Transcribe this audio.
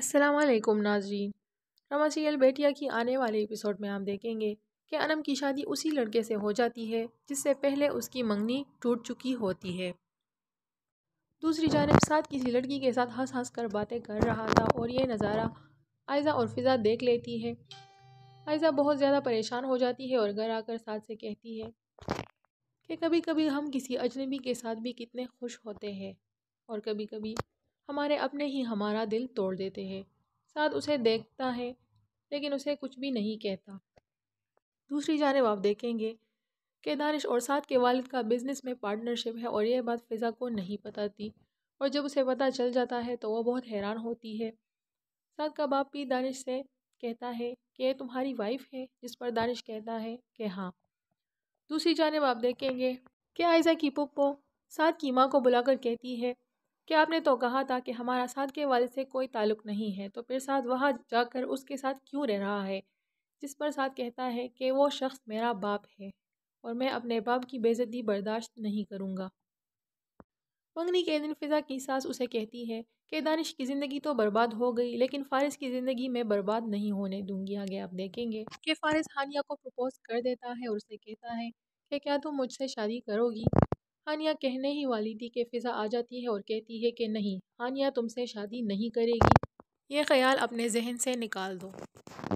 असलकुम नाजरीन रमा सीरियल बेटिया की आने वाले एपिसोड में आप देखेंगे कि अनम की शादी उसी लड़के से हो जाती है जिससे पहले उसकी मंगनी टूट चुकी होती है दूसरी जानब साथ किसी लड़की के साथ हंस हंस कर बातें कर रहा था और यह नज़ारा आयज़ा और फिज़ा देख लेती है आयज़ा बहुत ज़्यादा परेशान हो जाती है और घर आकर साथ से कहती है कि कभी कभी हम किसी अजनबी के साथ भी कितने खुश होते हैं और कभी कभी हमारे अपने ही हमारा दिल तोड़ देते हैं साथ उसे देखता है लेकिन उसे कुछ भी नहीं कहता दूसरी जानब आप देखेंगे कि दानिश और साथ के वालिद का बिज़नेस में पार्टनरशिप है और यह बात फ़िज़ा को नहीं पता थी और जब उसे पता चल जाता है तो वह बहुत हैरान होती है साथ का बाप भी दानिश से कहता है कि यह तुम्हारी वाइफ है जिस पर दानिश कहता है कि हाँ दूसरी जानब आप देखेंगे कि आयजा की पुप्पो साथ की माँ को बुलाकर कहती है कि आपने तो कहा था कि हमारा साथ के वाले से कोई ताल्लुक़ नहीं है तो फिर साथ वहाँ जाकर उसके साथ क्यों रह रहा है जिस पर साथ कहता है कि वो शख्स मेरा बाप है और मैं अपने बाप की बेज़ती बर्दाश्त नहीं करूँगा मंगनी के दिन फ़िज़ा की सास उसे कहती है कि दानिश की ज़िंदगी तो बर्बाद हो गई लेकिन फारिस की ज़िंदगी मैं बर्बाद नहीं होने दूंगी आगे आप देखेंगे कि फारिस हानिया को प्रपोज़ कर देता है और उसे कहता है कि क्या तुम मुझसे शादी करोगी हानिया कहने ही वाली थी कि फ़िज़ा आ जाती है और कहती है कि नहीं हानिया तुमसे शादी नहीं करेगी ये ख्याल अपने जहन से निकाल दो